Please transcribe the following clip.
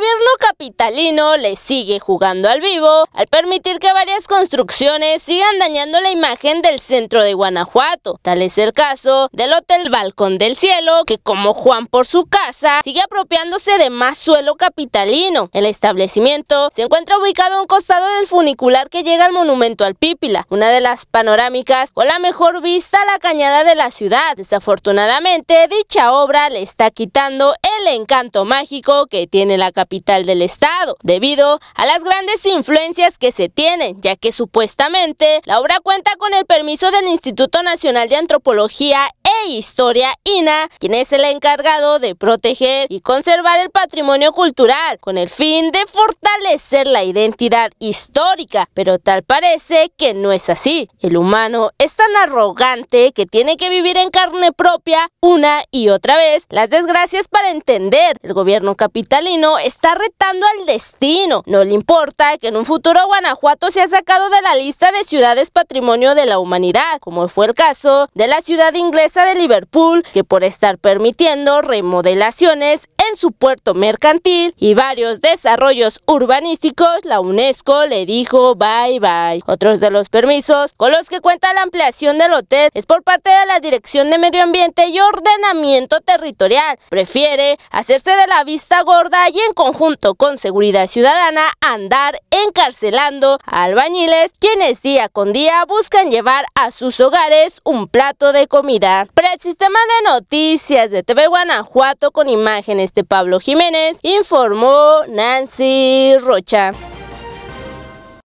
gobierno capitalino le sigue jugando al vivo al permitir que varias construcciones sigan dañando la imagen del centro de Guanajuato. Tal es el caso del Hotel Balcón del Cielo, que como Juan por su casa, sigue apropiándose de más suelo capitalino. El establecimiento se encuentra ubicado a un costado del funicular que llega al monumento al Pípila, una de las panorámicas con la mejor vista a la cañada de la ciudad. Desafortunadamente, dicha obra le está quitando el encanto mágico que tiene la capital capital del estado, debido a las grandes influencias que se tienen, ya que supuestamente la obra cuenta con el permiso del Instituto Nacional de Antropología Historia INA, quien es el encargado de proteger y conservar el patrimonio cultural con el fin de fortalecer la identidad histórica, pero tal parece que no es así. El humano es tan arrogante que tiene que vivir en carne propia una y otra vez las desgracias para entender. El gobierno capitalino está retando al destino. No le importa que en un futuro Guanajuato sea sacado de la lista de ciudades patrimonio de la humanidad, como fue el caso de la ciudad inglesa de Liverpool, que por estar permitiendo remodelaciones en su puerto mercantil y varios desarrollos urbanísticos, la UNESCO le dijo bye bye. Otros de los permisos con los que cuenta la ampliación del hotel es por parte de la Dirección de Medio Ambiente y Ordenamiento Territorial. Prefiere hacerse de la vista gorda y en conjunto con Seguridad Ciudadana andar encarcelando a albañiles quienes día con día buscan llevar a sus hogares un plato de comida. Para el sistema de noticias de TV Guanajuato con imágenes de Pablo Jiménez, informó Nancy Rocha.